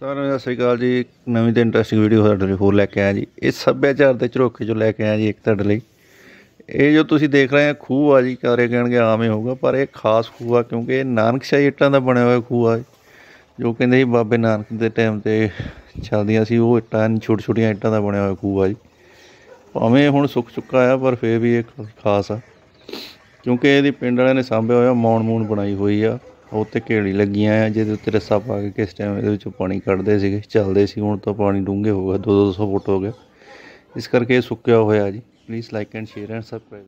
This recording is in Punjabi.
ਸਾਰਿਆਂ ਨੂੰ ਸਤਿ ਸ਼੍ਰੀ ਅਕਾਲ ਜੀ ਨਵੀਂ ਤੇ ਇੰਟਰਸਟਿੰਗ ਵੀਡੀਓ ਤੁਹਾਡੇ ਲਈ ਹੋਰ ਲੈ ਕੇ ਆਇਆ ਜੀ ਇਹ ਸੱਭਿਆਚਾਰ ਦੇ ਝਰੋਖੇ ਚੋਂ ਲੈ ਕੇ ਆਇਆ ਜੀ ਇੱਕ ਤੁਹਾਡੇ ਲਈ ਇਹ ਜੋ ਤੁਸੀਂ ਦੇਖ ਰਹੇ ਆ ਖੂਹ ਆ ਜੀ ਕਾਰੇ ਕਹਿਣਗੇ ਆਵੇਂ ਹੋਊਗਾ ਪਰ ਇਹ ਖਾਸ ਖੂਹ ਆ ਕਿਉਂਕਿ ਇਹ ਨਾਨਕਸ਼ਾਹੀ ਇੱਟਾਂ ਦਾ ਬਣਿਆ ਹੋਇਆ ਖੂਹ ਆ ਜੋ ਕਹਿੰਦੇ ਸੀ ਬਾਬੇ ਨਾਨਕ ਦੇ ਟਾਈਮ ਤੇ ਚੱਲਦੀਆਂ ਸੀ ਉਹ ਇੱਟਾਂ ਛੋਟੀ ਛੋਟੀਆਂ ਇੱਟਾਂ ਦਾ ਬਣਿਆ ਹੋਇਆ ਖੂਹ ਆ ਜੀ ਭਾਵੇਂ ਹੁਣ ਸੁੱਕ ਚੁੱਕਾ ਆ ਪਰ ਫੇਰ ਵੀ ਇਹ ਖਾਸ ਆ ਕਿਉਂਕਿ ਇਹਦੀ ਪਿੰਡ ਵਾਲਿਆਂ ਨੇ ਸਾਂਭਿਆ ਹੋਇਆ ਮੌਣ ਮੂਣ ਬਣਾਈ ਹੋਈ ਆ ਉਹ ਤੇ ਘੇੜੀ ਲੱਗੀਆਂ ਆ ਜਿਹਦੇ ਉੱਤੇ ਰੱਸਾ ਪਾ ਕੇ ਕਿਸ ਟਾਈਮ ਇਹਦੇ ਵਿੱਚੋਂ ਪਾਣੀ ਕੱਢਦੇ ਸੀਗੇ ਚੱਲਦੇ ਸੀ ਹੁਣ ਤਾਂ ਪਾਣੀ ਡੂੰਘੇ ਹੋ ਗਿਆ 2 200 ਫੁੱਟ ਹੋ ਗਿਆ ਇਸ ਕਰਕੇ ਇਹ ਸੁੱਕਿਆ ਹੋਇਆ ਜੀ please like and share and subscribe